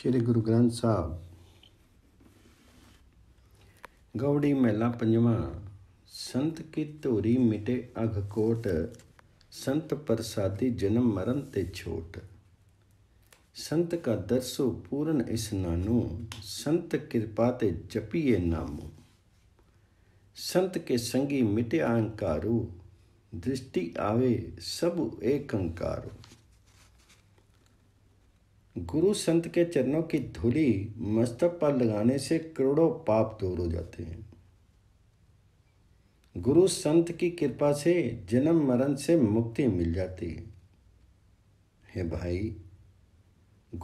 ਸ੍ਰੀ ਗੁਰੂ ਗ੍ਰੰਥ ਸਾਹਿਬ ਗੌੜੀ ਮਹਿਲਾ ਪੰਜਵਾਂ ਸੰਤ ਕੀ ਧੋਰੀ ਮਿਟੇ ਅਗ ਕੋਟ ਸੰਤ ਪ੍ਰਸਾਦੀ ਜਨਮ ਮਰਨ ਤੇ ਛੋਟ ਸੰਤ ਕਾ ਦਰਸੋ ਪੂਰਨ ਇਸ ਨਾਨੂ ਸੰਤ ਕਿਰਪਾ ਤੇ ਜਪੀਏ ਨਾਮੋ ਸੰਤ ਕੇ ਸੰਗੀ ਮਿਟਿਆ ਅਹੰਕਾਰੂ ਦ੍ਰਿਸ਼ਟੀ ਆਵੇ ਸਭ ਏਕੰਕਾਰੂ गुरु संत के चरणों की धूली मस्तक पर लगाने से करोड़ों पाप दूर हो जाते हैं गुरु संत की कृपा से जन्म मरण से मुक्ति मिल जाती है हे भाई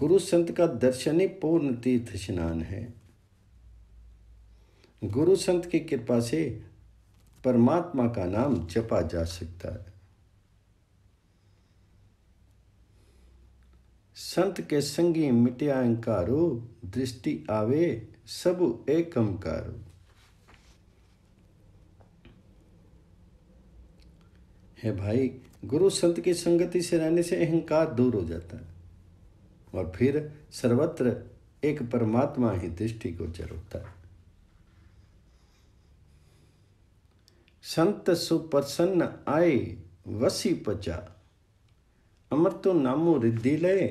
गुरु संत का दर्शन ही पूर्ण तीर्थ स्नान है गुरु संत की कृपा से परमात्मा का नाम जपा जा सकता है संत के संगी मिट्यांकारो दृष्टि आवे सब एकमकारो है भाई गुरु संत की संगति से रहने से अहंकार दूर हो जाता है और फिर सर्वत्र एक परमात्मा ही दृष्टि को होता है संत सुप्रसन्न आए वसी पचा अमर तो नामो रिद्धि लय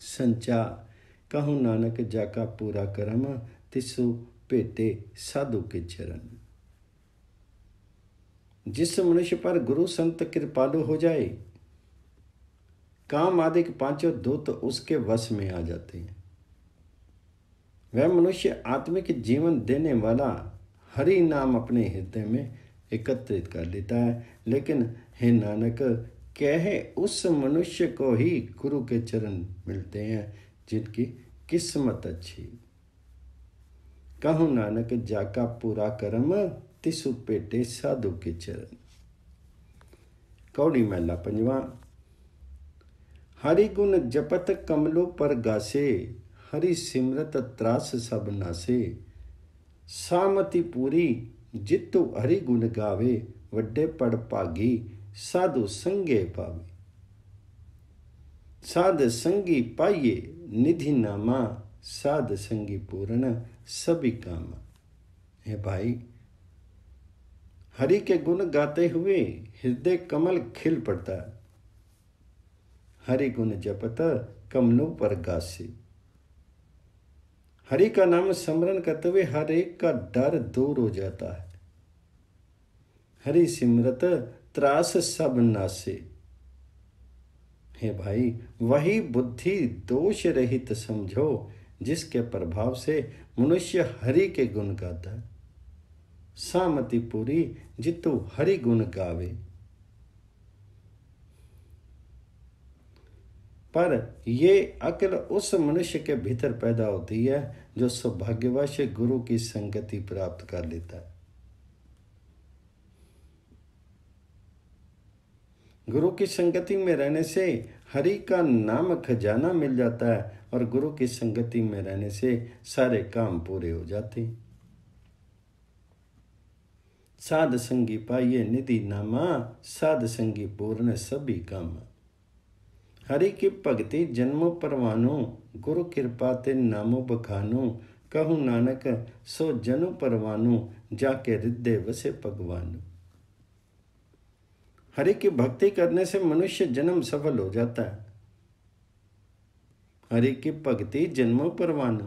संचा कहूँ नानक जाका पूरा करम तिसु भेटे साधु के चरण जिस मनुष्य पर गुरु संत कृपालु हो जाए काम आदि के पांचों दूत उसके वश में आ जाते हैं वह मनुष्य आत्मिक जीवन देने वाला हरि नाम अपने हृदय में एकत्रित कर लेता है लेकिन हे नानक कहे उस मनुष्य को ही गुरु के चरण मिलते हैं जिनकी किस्मत अच्छी कहु नानक जाका पूरा कर्म तिसु पेटे साधु के चरण कौड़ी मैला पंजवा हरि गुण जपत कमलो पर गासे हरि सिमरत त्रास सब नासे सामति पूरी जितु हरि गुण गावे वड्डे पड़ पागी साधु संगे पावे साध संगी पाइये निधि नामा साध संगी पूर्ण सभी काम हे भाई हरि के गुण गाते हुए हृदय कमल खिल पड़ता हरि गुण जपत कमलों पर गासी हरि का नाम स्मरण करते हुए हर एक का डर दूर हो जाता है हरि सिमरत त्रास सब नासे हे भाई वही बुद्धि दोष रहित समझो जिसके प्रभाव से मनुष्य हरि के गुण गाता सामति पूरी जितु हरि गुण गावे पर ये अकल उस मनुष्य के भीतर पैदा होती है जो सौभाग्यवश गुरु की संगति प्राप्त कर लेता है गुरु की संगति में रहने से हरि का नाम खजाना मिल जाता है और गुरु की संगति में रहने से सारे काम पूरे हो जाते साध संगी पाइये निधि नामा साध संगी पूर्ण सभी काम हरि की भक्ति जन्मो परवानो गुरु कृपा ते नामो बखानो कहूँ नानक सो जनु परवानो जाके रिद्धे वसे भगवानों हरि की भक्ति करने से मनुष्य जन्म सफल हो जाता है हरि की भक्ति जन्मों परवानु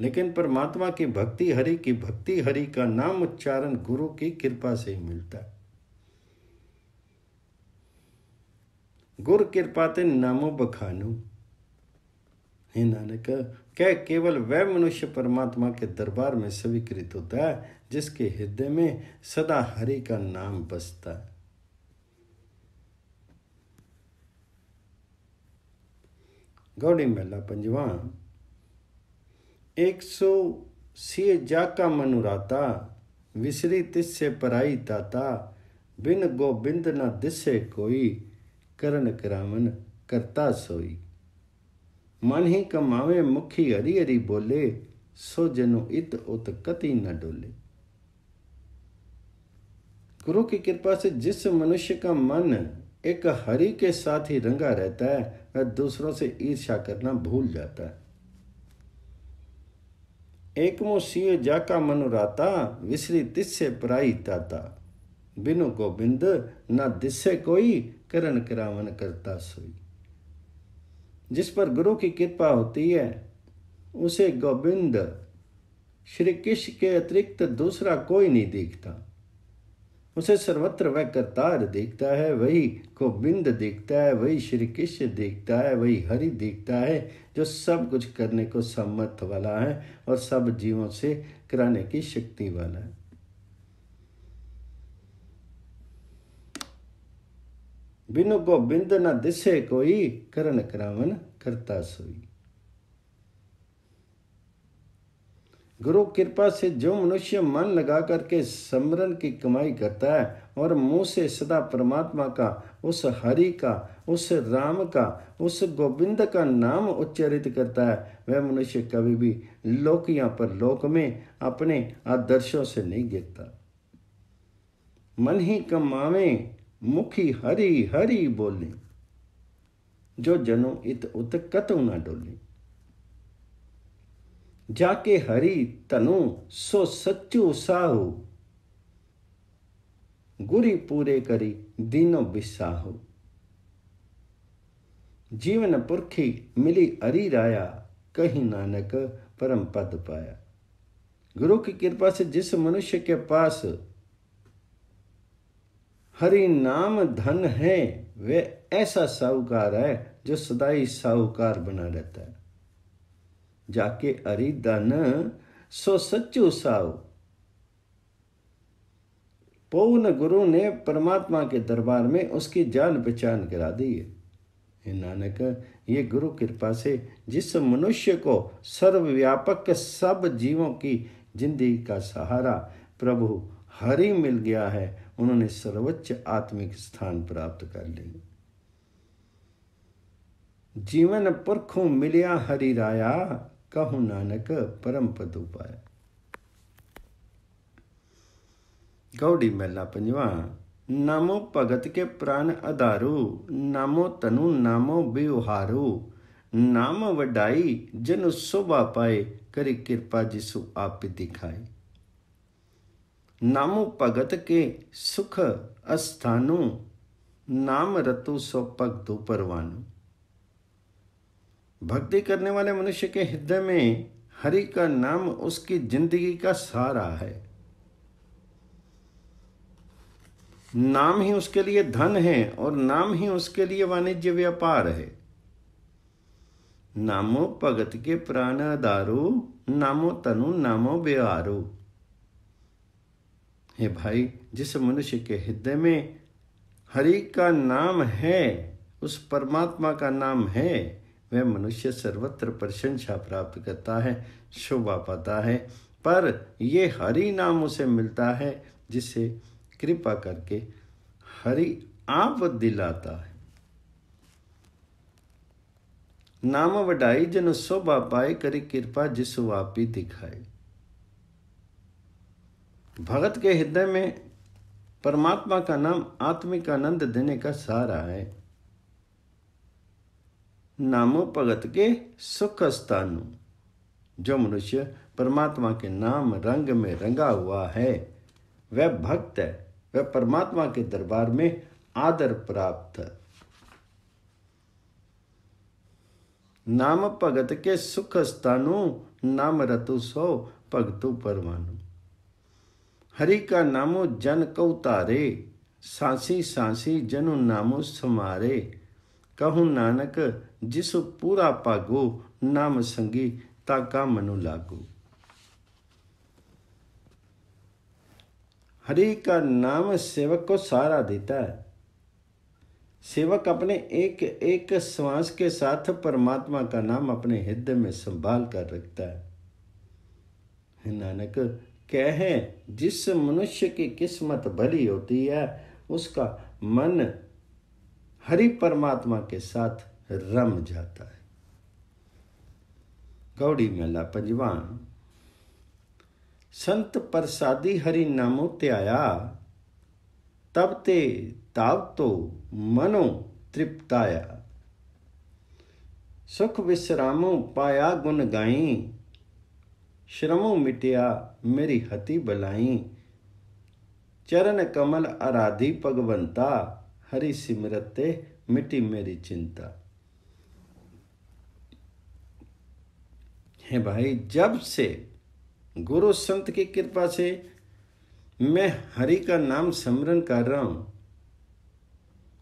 लेकिन परमात्मा की भक्ति हरि की भक्ति हरि का नाम उच्चारण गुरु की कृपा से ही मिलता है गुरु कृपा ते नामो बखानु हे नानक कह केवल वह मनुष्य परमात्मा के दरबार में स्वीकृत होता है जिसके हृदय में सदा हरि का नाम बसता है गौड़ी मेला पंजवा एक सौ सिय जाका मनुराता विसरी तिस्से पराई ताता बिन गोबिंद न दिसे कोई करण करावन करता सोई मन ही कमावे मुखी हरी हरी बोले सो जनु इत उत कति न डोले गुरु की कृपा से जिस मनुष्य का मन एक हरि के साथ ही रंगा रहता है दूसरों से ईर्ष्या करना भूल जाता है एकमो जा जाका मनुराता विसरी तिस्से पराई ताता बिनु गोबिंद न दिस्से कोई करण करावन करता सोई जिस पर गुरु की कृपा होती है उसे गोविंद श्री कृष्ण के अतिरिक्त दूसरा कोई नहीं देखता उसे सर्वत्र वह करतार देखता है वही गोविंद देखता है वही श्री कृष्ण देखता है वही हरि देखता है जो सब कुछ करने को सम्मत वाला है और सब जीवों से कराने की शक्ति वाला है बिनु गोविंद न दिसे कोई करण करावन करता सोई गुरु कृपा से जो मनुष्य मन लगा करके समरण की कमाई करता है और मुंह से सदा परमात्मा का उस हरि का उस राम का उस गोविंद का नाम उच्चरित करता है वह मनुष्य कभी भी लोक या पर लोक में अपने आदर्शों से नहीं गिरता मन ही कमावे मुखी हरी हरी बोले जो जनो इत उत कतु ना डोले जाके हरि तनु सो सच्चू साहु गुरी पूरे करी दीनो बिसाहु जीवन पुरखी मिली अरी राया कहीं नानक परम पद पाया गुरु की कृपा से जिस मनुष्य के पास हरि नाम धन है वे ऐसा साहूकार है जो सदाई साहूकार बना रहता है जाके अरिदन सो सचो साव पौन गुरु ने परमात्मा के दरबार में उसकी जान पहचान करा दी है नानक ये गुरु कृपा से जिस मनुष्य को सर्वव्यापक सब जीवों की जिंदगी का सहारा प्रभु हरि मिल गया है उन्होंने सर्वोच्च आत्मिक स्थान प्राप्त कर लिया जीवन पुरखों मिलिया हरि राया कहु नानक परम पद उपाय गौड़ी मेला पंजवा नामो भगत के प्राण आधारू नामो तनु नामो व्यवहारू नाम वडाई जन शोभा पाए करी कृपा जिसु आप दिखाए नामो भगत के सुख अस्थानु नाम रतु सो पग दो परवानु भक्ति करने वाले मनुष्य के हृदय में हरि का नाम उसकी जिंदगी का सहारा है नाम ही उसके लिए धन है और नाम ही उसके लिए वाणिज्य व्यापार है नामो भगत के प्राण आधारो नामो तनु नामो बेहारो हे भाई जिस मनुष्य के हृदय में हरि का नाम है उस परमात्मा का नाम है वह मनुष्य सर्वत्र प्रशंसा प्राप्त करता है शोभा पाता है पर ये हरि नाम उसे मिलता है जिसे कृपा करके हरि आप दिलाता है नाम वडाई जन शोभा पाए करी कृपा जिस वापी दिखाए भगत के हृदय में परमात्मा का नाम आत्मिक आनंद देने का सहारा है भगत के सुख स्थानु जो मनुष्य परमात्मा के नाम रंग में रंगा हुआ है वह भक्त है वह परमात्मा के दरबार में आदर प्राप्त है नाम भगत के सुख स्थानु नाम रतु सो भगतु परमाणु हरि का नामो जन कौतारे सांसी सांसी जनु नामो समारे ਕਹੂ नानक जिस पूरा ਭਾਗੋ नाम संगी ता का मनु ਲਾਗੋ हरि का नाम सेवक को सहारा देता है सेवक अपने एक एक श्वास के साथ परमात्मा का नाम अपने हृदय में संभाल कर रखता है नानक कहे जिस मनुष्य की किस्मत भली होती है उसका मन हरि परमात्मा के साथ रम जाता है गौड़ी मेला पंजवान संत प्रसादी हरि नामो त्याया तब ते ताव तो मनो तृप्ताया सुख विश्रामो पाया गुण गाई श्रमो मिटिया मेरी हति बलाई चरण कमल आराधी भगवंता हरि सिमरते मिटी मेरी चिंता है भाई जब से गुरु संत की कृपा से मैं हरि का नाम स्मरण कर रहा हूं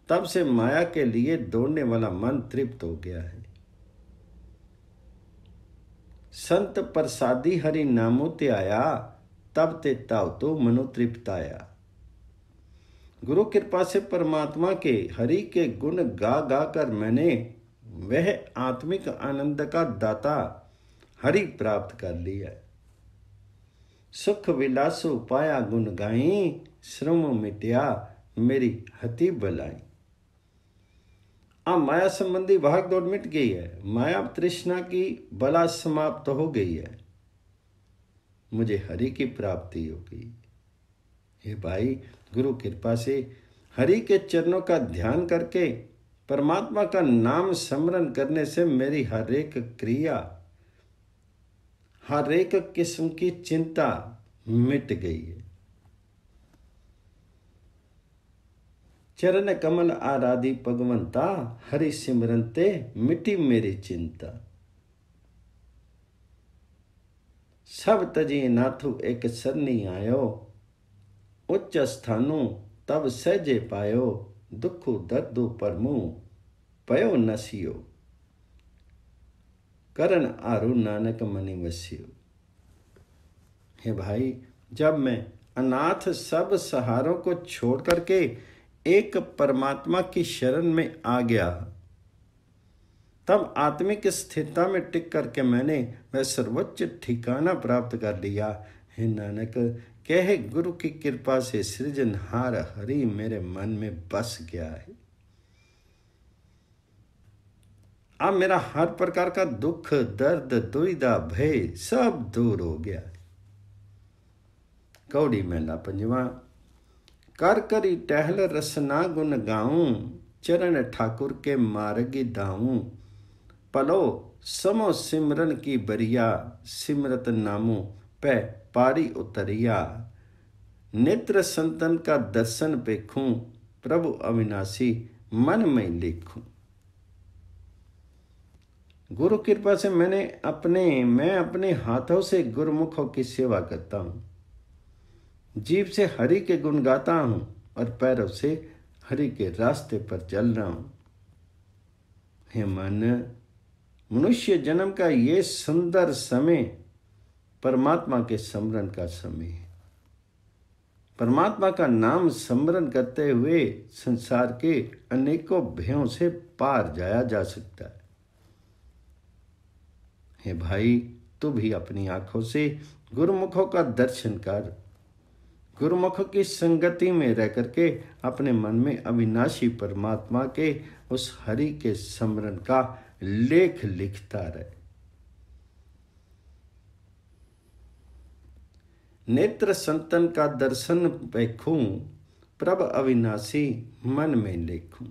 तब से माया के लिए दौड़ने वाला मन तृप्त हो गया है संत प्रसादी हरि नामो ते आया तब ते ताव तो मनो तृप्त आया गुरु कृपा से परमात्मा के हरि के गुण गा गा कर मैंने वह आत्मिक आनंद का दाता हरि प्राप्त कर लिया सुख विलासु पाया गुण गाई श्रम मिटिया मेरी हति बलाई आ माया संबंधी भागदौड़ मिट गई है माया तृष्णा की बला समाप्त तो हो गई है मुझे हरि की प्राप्ति हो गई हे भाई गुरु कृपा से हरि के चरणों का ध्यान करके परमात्मा का नाम स्मरण करने से मेरी हर एक क्रिया हर एक किस्म की चिंता मिट गई है चरण कमल आराधि भगवंता हरि सिमरन ते मिटी मेरी चिंता सब तजी नाथु एक सरनी आयो उच्च स्थानु तब सहजे पायो दुख दर्दु परमु पयो नसियो करण आरु नानक मनी वसियो हे भाई जब मैं अनाथ सब सहारों को छोड़ करके एक परमात्मा की शरण में आ गया तब आत्मिक स्थिरता में टिक करके मैंने वह सर्वोच्च ठिकाना प्राप्त कर लिया हे नानक कह गुरु की कृपा से सृजनहार हरि मेरे मन में बस गया है अब मेरा हर प्रकार का दुख दर्द दुविधा भय सब दूर हो गया है कौड़ी मेला पंजवा कर करी टहल रसना गुन गाऊं चरण ठाकुर के मार्गी दाऊं पलो समो सिमरन की बरिया सिमरत नामो पै पारी उतरिया नेत्र संतन का दर्शन देखूं प्रभु अविनाशी मन में लिखूं गुरु कृपा से मैंने अपने मैं अपने हाथों से गुरुमुखों की सेवा करता हूं जीव से हरि के गुण गाता हूं और पैरों से हरि के रास्ते पर चल रहा हूं हे मन मनुष्य जन्म का ये सुंदर समय परमात्मा के स्मरण का समय परमात्मा का नाम स्मरण करते हुए संसार के अनेकों भयों से पार जाया जा सकता है हे भाई तू भी अपनी आंखों से गुरुमुखों का दर्शन कर गुरुमुख की संगति में रह करके अपने मन में अविनाशी परमात्मा के उस हरि के समरण का लेख लिखता रहे नेत्र संतन का दर्शन देखूं प्रभ अविनाशी मन में लेखूं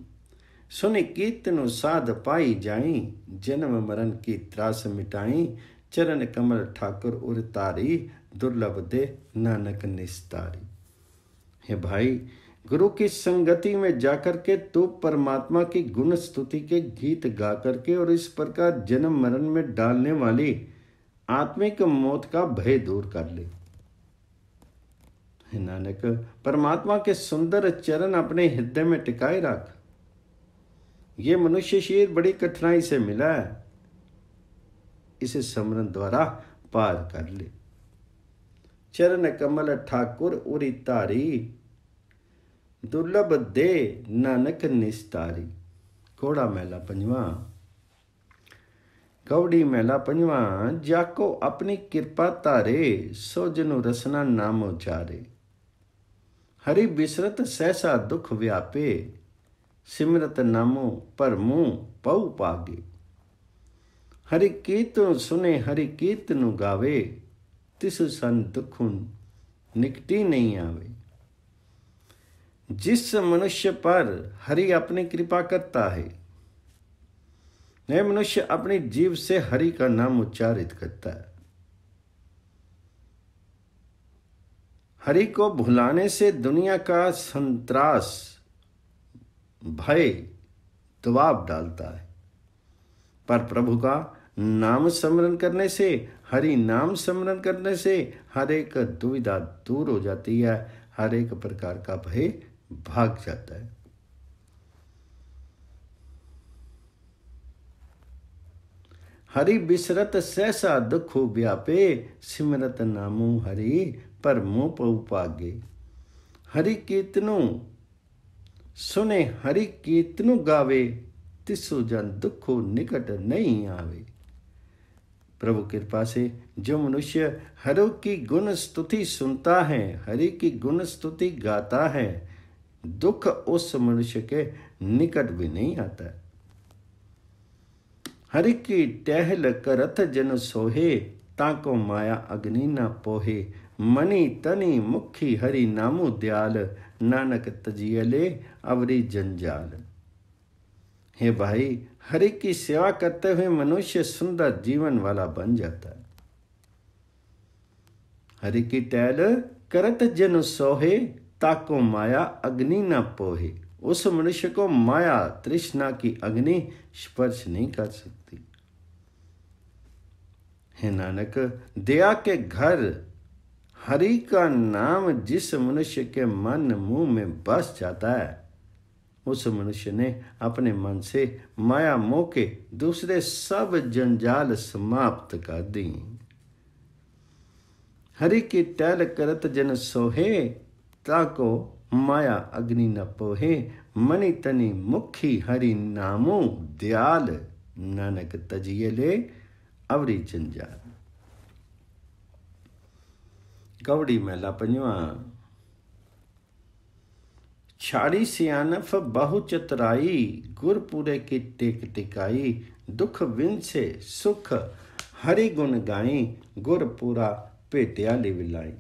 सुन कीर्तन साध पाई जाई जन्म मरण की त्रास मिटाई चरण कमल ठाकुर उर तारी दुर्लभ दे नानक निस्तारी हे भाई गुरु की संगति में जाकर के तू परमात्मा की गुण स्तुति के गीत गा करके और इस प्रकार जन्म मरण में डालने वाली आत्मिक मौत का भय दूर कर ले नानक परमात्मा के सुंदर चरण अपने हृदय में टिकाए रख ये मनुष्य शरीर बड़ी कठिनाई से मिला है इसे समरण द्वारा पार कर ले चरण कमल ठाकुर उरी तारी दुर्लभ दे नानक निस्तारी घोड़ा मेला पंजवा कौड़ी मेला पंजवा जाको अपनी कृपा तारे सो जनु रसना नाम उचारे हरि बिसरत सहसा दुख व्यापे सिमरत नमो पर मुँह पऊ पागे हरि कीर्तन सुने हरि कीर्तन गावे तिस सन दुखुन निकटी नहीं आवे जिस मनुष्य पर हरि अपनी कृपा करता है वह मनुष्य अपने जीव से हरि का नाम उच्चारित करता है हरि को भुलाने से दुनिया का संतरास भय दबाव डालता है पर प्रभु का नाम स्मरण करने से हरि नाम स्मरण करने से हर एक दुविधा दूर हो जाती है हर एक प्रकार का भय भाग जाता है हरि बिसरत सहसा दुख व्यापे सिमरत नामो हरि परमो पागे हरि कीर्तनु सुने हरि कीर्तनु गावे तिसो जन दुखो निकट नहीं आवे प्रभु कृपा से जो मनुष्य हरो की गुण स्तुति सुनता है हरि की गुण स्तुति गाता है दुख उस मनुष्य के निकट भी नहीं आता हरि की टहल करथ जन सोहे ताको माया अग्नि न पोहे मनी तनी मुखी हरि नामो दयाल नानक तजियले अवरी जंजाल हे भाई हरि की सेवा करते हुए मनुष्य सुंदर जीवन वाला बन जाता है हरि की टैल करत जन सोहे ताको माया अग्नि न पोहे उस मनुष्य को माया तृष्णा की अग्नि स्पर्श नहीं कर सकती हे नानक दया के घर हरि का नाम जिस मनुष्य के मन मुंह में बस जाता है उस मनुष्य ने अपने मन से माया मोह के दूसरे सब जंजाल समाप्त कर दी हरि की टहल करत जन सोहे ताको माया अग्नि न पोहे मणि तनि मुखी हरि नामो दयाल नानक तजिए ले अवरी जंजाल गौड़ी मेला पंजवा छाड़ी सियानफ बहु चतराई गुरपुरे की टेक टिकाई दुख विंसे सुख हरि गुण गाई गुरपुरा भेटिया लिविलाई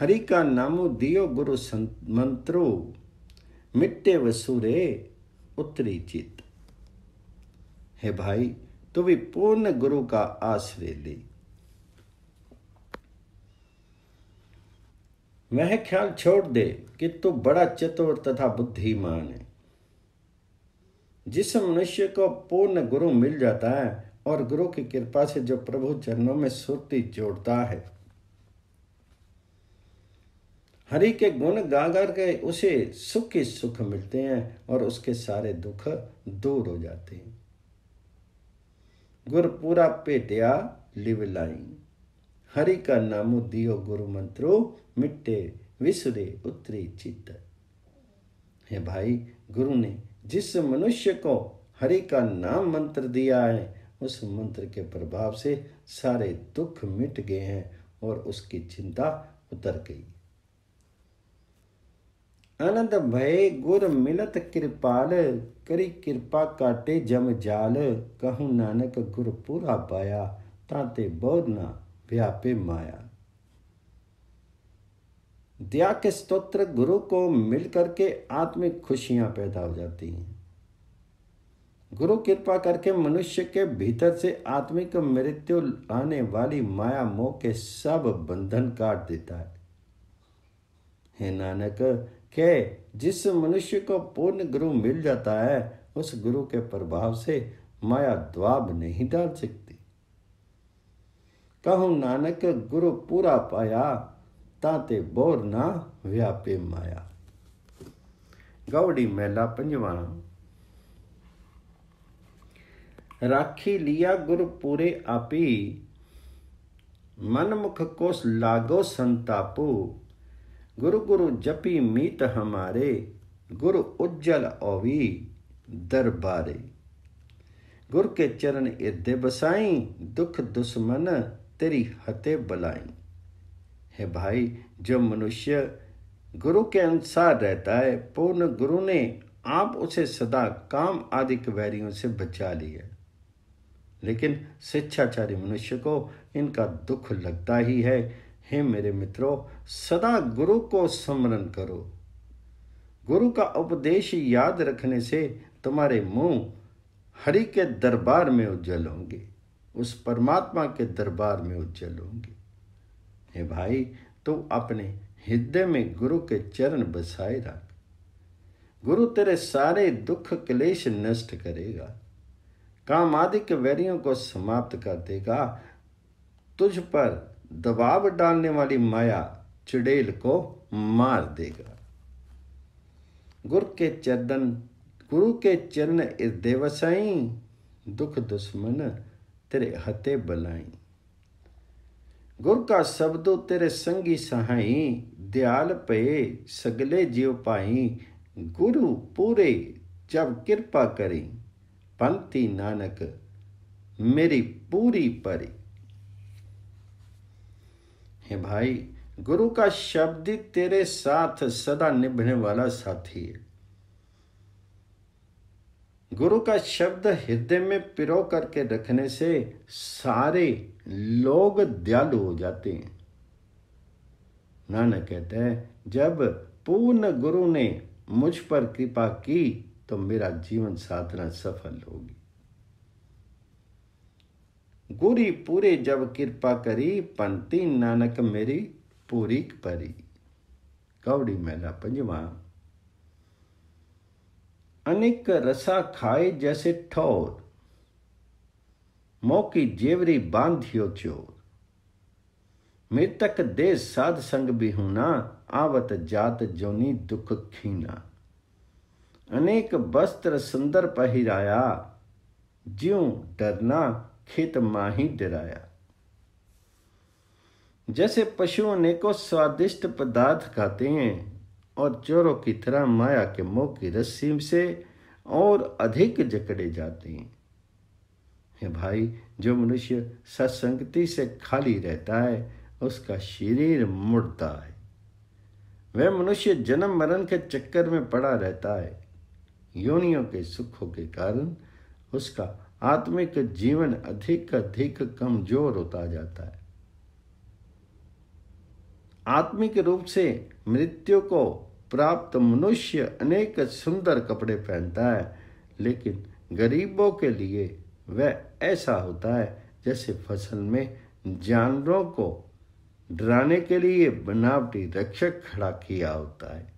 हरि का नामो दियो गुरु मंत्रो मिट्टे वसूरे उतरी चित हे भाई तू भी पूर्ण गुरु का आश्रय ले वह ख्याल छोड़ दे कि तू बड़ा चतुर तथा बुद्धिमान है जिस मनुष्य को पूर्ण गुरु मिल जाता है और गुरु की कृपा से जो प्रभु चरणों में सुरती जोड़ता है हरि के गुण गागर के उसे सुख ही सुख मिलते हैं और उसके सारे दुख दूर हो जाते हैं गुर पूरा पेटिया लिव लाइन हरि का नामो दियो गुरु मंत्रो मिट्टे विसुरे उतरी चित्त हे भाई गुरु ने जिस मनुष्य को हरि का नाम मंत्र दिया है उस मंत्र के प्रभाव से सारे दुख मिट गए हैं और उसकी चिंता उतर गई अनंत भय गुर मिलत कृपाल करी कृपा काटे जम जाल कहूं नानक गुर पूरा पाया ताते ना व्यापे माया दया के स्तोत्र गुरु को मिलकर के आत्मिक खुशियां पैदा हो जाती हैं गुरु कृपा करके मनुष्य के भीतर से आत्मिक मृत्यु आने वाली माया मोह के सब बंधन काट देता है हे नानक के जिस मनुष्य को पूर्ण गुरु मिल जाता है उस गुरु के प्रभाव से माया द्वाब नहीं डाल सकती ਕਹੋ ਨਾਨਕ ਗੁਰੂ ਪੂਰਾ ਪਾਇਆ ਤਾਂ ਤੇ ਬੋਰ ਨਾ ਵਿਆਪੇ ਮਾਇਆ ਗੌੜੀ ਮਹਿਲਾ ਪੰਜਵਾਂ ਰਾਖੀ ਲਿਆ ਗੁਰੂ ਪੂਰੇ ਆਪੀ ਮਨ ਮੁਖ ਕੋਸ ਲਾਗੋ ਸੰਤਾਪੂ ਗੁਰੂ ਗੁਰੂ ਜਪੀ ਮੀਤ ਹਮਾਰੇ ਗੁਰ ਉਜਲ ਓਵੀ ਦਰਬਾਰੇ ਗੁਰ ਕੇ ਚਰਨ ਇਦੇ ਬਸਾਈ ਦੁਖ ਦੁਸ਼ਮਨ तेरी हते बलाई है भाई जब मनुष्य गुरु के अनुसार रहता है पूर्ण गुरु ने आप उसे सदा काम आदि के वैरियों से बचा लिया लेकिन शिक्षाचारी मनुष्य को इनका दुख लगता ही है हे मेरे मित्रों सदा गुरु को स्मरण करो गुरु का उपदेश याद रखने से तुम्हारे मुंह हरि के दरबार में उज्जवल होंगे उस परमात्मा के दरबार में उज्जवल होंगे हे भाई तू अपने हृदय में गुरु के चरण बसाए रख गुरु तेरे सारे दुख क्लेश नष्ट करेगा काम आदि के वैरियों को समाप्त कर देगा तुझ पर दबाव डालने वाली माया चुड़ेल को मार देगा गुरु के चरण गुरु के चरण इस देवसाई दुख दुश्मन तेरे हते बलाई गुर का शब्द तेरे संगी सहाई दयाल पे सगले जीव पाई गुरु पूरे जब कृपा करी पंथी नानक मेरी पूरी परी हे भाई गुरु का शब्द तेरे साथ सदा निभने वाला साथी है गुरु का शब्द हृदय में पिरो करके रखने से सारे लोग दयालु हो जाते हैं नानक कहते हैं जब पूर्ण गुरु ने मुझ पर कृपा की तो मेरा जीवन साधना सफल होगी गुरी पूरे जब कृपा करी पंती नानक मेरी पूरी परी कौड़ी मेला पंजवा अनेक रसा खाए जैसे ठोर मौकी जेवरी बांधियो चोर मृतक दे साध संग बिहुना आवत जात जोनी दुख खीना अनेक वस्त्र सुंदर पहिराया ज्यों डरना खेत माही डराया जैसे पशु अनेकों स्वादिष्ट पदार्थ खाते हैं और चोरों की तरह माया के मोह की रस्सी से और अधिक जकड़े जाते हैं हे भाई जो मनुष्य सत्संगति से खाली रहता है उसका शरीर मुड़ता है वह मनुष्य जन्म मरण के चक्कर में पड़ा रहता है योनियों के सुखों के कारण उसका आत्मिक जीवन अधिक अधिक कमजोर होता जाता है आत्मिक रूप से मृत्यु को प्राप्त मनुष्य अनेक सुंदर कपड़े पहनता है लेकिन गरीबों के लिए वह ऐसा होता है जैसे फसल में जानवरों को डराने के लिए बनावटी रक्षक खड़ा किया होता है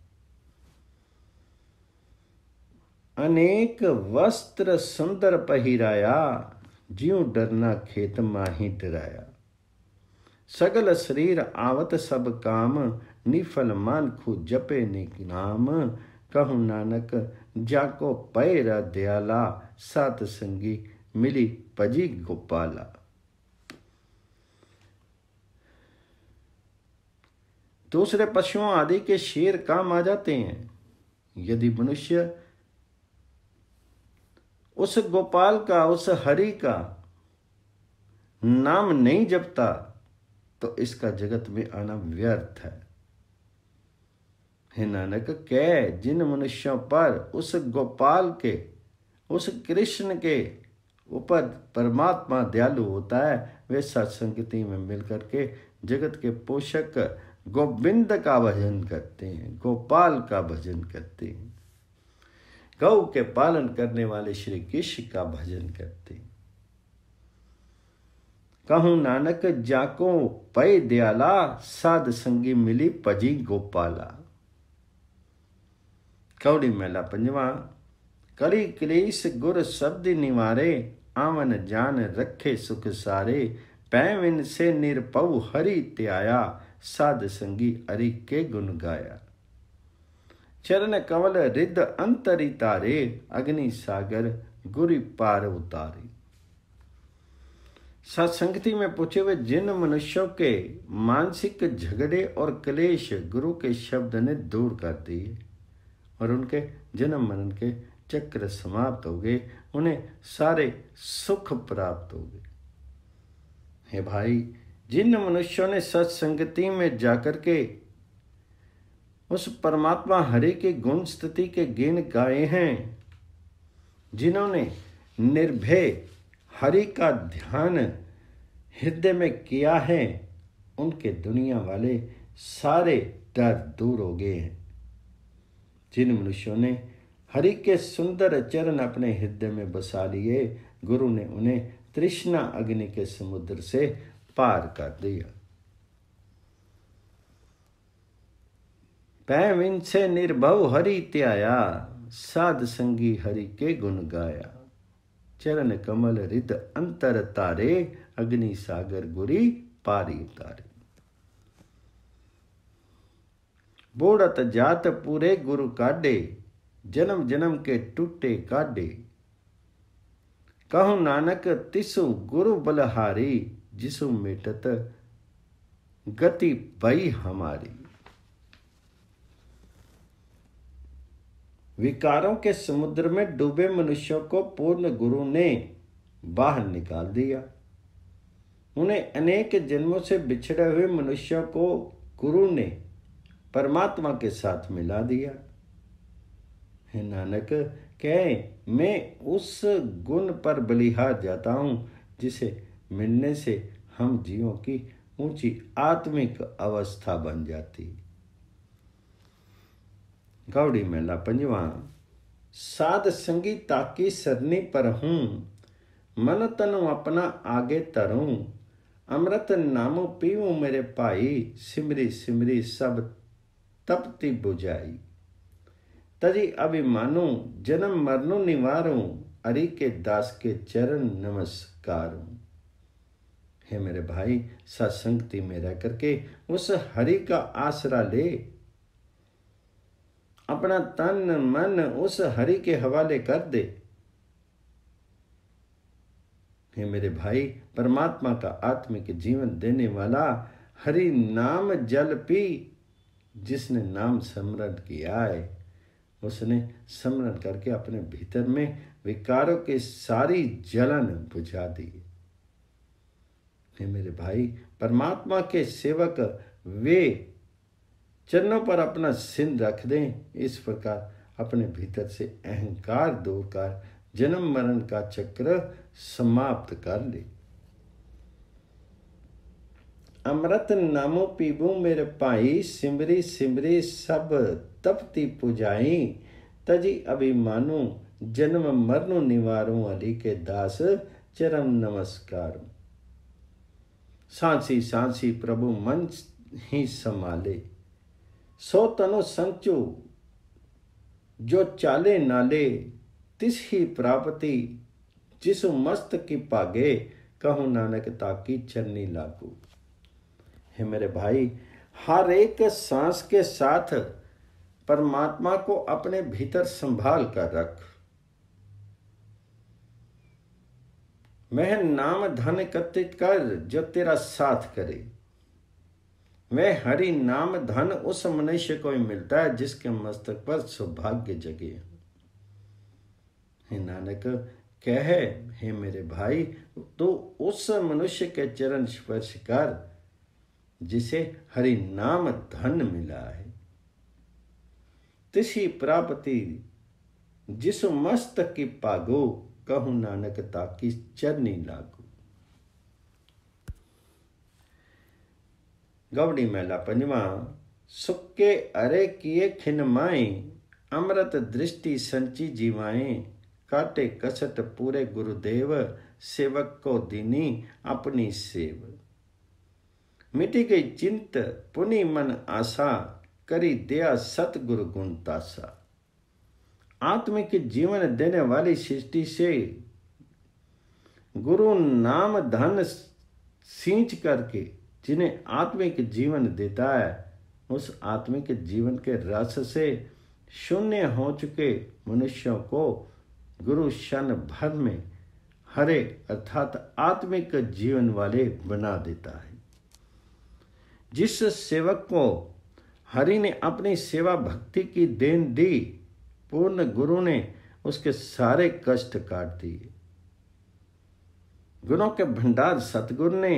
अनेक वस्त्र सुंदर पहिराया ज्यों डरना खेत माही डराया सगल शरीर आवत सब काम निफल खु जपे निक नाम कहू नानक जाको पैरा दयाला सात संगी मिली पजी गोपाला दूसरे पशुओं आदि के शेर काम आ जाते हैं यदि मनुष्य उस गोपाल का उस हरि का नाम नहीं जपता तो इसका जगत में आना व्यर्थ है हे नानक कह जिन मनुष्यों पर उस गोपाल के उस कृष्ण के ऊपर परमात्मा दयालु होता है वे सत्संगति में मिल करके जगत के पोषक गोविंद का भजन करते हैं गोपाल का भजन करते हैं गौ के पालन करने वाले श्री कृष्ण का भजन करते हैं कहूँ नानक जाको पय दयाला साध संगी मिली पजी गोपाला कौड़ी मेला पंजवा करी क्लेश गुर शब्द निवारे आवन जान रखे सुख सारे पैविन से निरपव हरि त्याया साध संगी हरि के गुण गाया चरण कवल रिद अंतरि तारे अग्नि सागर गुरी पार उतारे सत्संगति में पूछे हुए जिन मनुष्यों के मानसिक झगड़े और क्लेश गुरु के शब्द ने दूर कर दिए और उनके जन्म मरण के चक्र समाप्त हो गए उन्हें सारे सुख प्राप्त हो गए हे भाई जिन मनुष्यों ने सत्संगति में जाकर के उस परमात्मा हरि के गुण स्थिति के गिन गाए हैं जिन्होंने निर्भय हरि का ध्यान हृदय में किया है उनके दुनिया वाले सारे डर दूर हो गए हैं जिन मनुष्यों ने हरि के सुंदर चरण अपने हृदय में बसा लिए गुरु ने उन्हें तृष्णा अग्नि के समुद्र से पार कर दिया पैविन से निर्भव हरि त्याया साध संगी हरि के गुण गाया चरण कमल रित अंतर तारे अग्नि सागर गुरी पारी तारे बोड़त जात पूरे गुरु काडे जन्म जन्म के टूटे काडे कहु नानक तिसु गुरु बलहारी जिसु मेटत गति भई हमारी विकारों के समुद्र में डूबे मनुष्यों को पूर्ण गुरु ने बाहर निकाल दिया उन्हें अनेक जन्मों से बिछड़े हुए मनुष्यों को गुरु ने परमात्मा के साथ मिला दिया हे नानक कह मैं उस गुण पर बलिहार जाता हूँ जिसे मिलने से हम जीवों की ऊंची आत्मिक अवस्था बन जाती गौड़ी मेला पंजवा साध संगी ताकी सरनी पर हूँ मन तनु अपना आगे तरूं अमृत नामो पीऊ मेरे भाई सिमरी सिमरी सब तपती बुझाई तरी अभिमानु जन्म मरनु निवारूं अरि के दास के चरण नमस्कार हे मेरे भाई सत्संगति में रह करके उस हरि का आसरा ले अपना तन मन उस हरि के हवाले कर दे हे मेरे भाई परमात्मा का आत्मिक जीवन देने वाला हरि नाम जल पी जिसने नाम स्मरण किया है उसने स्मरण करके अपने भीतर में विकारों की सारी जलन बुझा दी हे मेरे भाई परमात्मा के सेवक वे चरणों पर अपना सिंध रख दें इस प्रकार अपने भीतर से अहंकार दूर कर जन्म मरण का चक्र समाप्त कर ले अमृत नामो पीबू मेरे पाई सिमरी सिमरी सब तपती पुजाई तजी अभिमानु जन्म मरनु निवारू अली के दास चरम नमस्कार सांसी सांसी प्रभु मन ही संभाले सो तनु संचु जो चाले नाले तिस ही प्राप्ति जिस मस्त की पागे कहूँ नानक ताकी चरनी लागू हे मेरे भाई हर एक सांस के साथ परमात्मा को अपने भीतर संभाल कर रख मैं नाम धन एकत्रित कर जो तेरा साथ करे वह हरि नाम धन उस मनुष्य को ही मिलता है जिसके मस्तक पर सौभाग्य जगे हे नानक कह हे मेरे भाई तो उस मनुष्य के चरण स्पर्श कर जिसे हरि नाम धन मिला है तिसी प्राप्ति जिस मस्तक की पागो कहूं नानक ताकि चरनी लागो गौड़ी मेला पंजवा सुक्के अरे किए खिन माए अमृत दृष्टि संची जीवाए काटे कसत पूरे गुरुदेव सेवक को दिनी अपनी सेव मिटी गई चिंत पुनि मन आशा करी दया सतगुरु गुण तासा आत्मिक जीवन देने वाली सृष्टि से गुरु नाम धन सींच करके जिन्हें आत्मिक जीवन देता है उस आत्मिक जीवन के रस से शून्य हो चुके मनुष्यों को गुरु क्षण भर में हरे अर्थात आत्मिक जीवन वाले बना देता है जिस सेवक को हरि ने अपनी सेवा भक्ति की देन दी पूर्ण गुरु ने उसके सारे कष्ट काट दिए गुणों के भंडार सतगुरु ने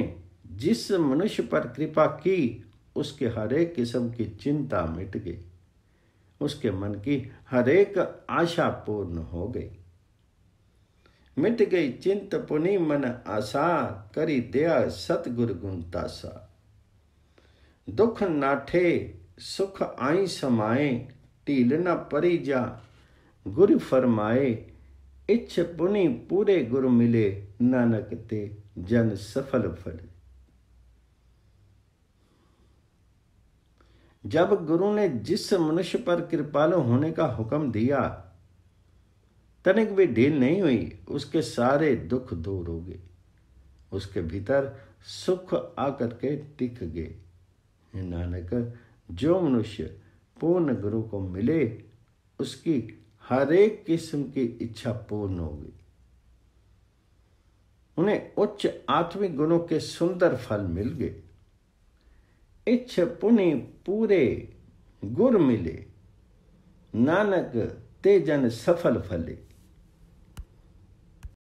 जिस मनुष्य पर कृपा की उसके हरेक किस्म की चिंता मिट गई उसके मन की हरेक आशा पूर्ण हो गई मिट गई चिंत पुनि मन आशा करी दया सतगुरु गुंतासा दुख नाठे सुख आई समाए ढील न परी जा गुरु फरमाए इच्छ पुनि पूरे गुरु मिले नानक ते जन सफल फले जब गुरु ने जिस मनुष्य पर कृपालु होने का हुक्म दिया तनिक भी ढील नहीं हुई उसके सारे दुख दूर हो गए उसके भीतर सुख आकर के टिक गए नानक जो मनुष्य पूर्ण गुरु को मिले उसकी हरेक किस्म की इच्छा पूर्ण होगी उन्हें उच्च आत्मिक गुणों के सुंदर फल मिल गए इच्छ पुनि पूरे गुर मिले नानक ते जन सफल फले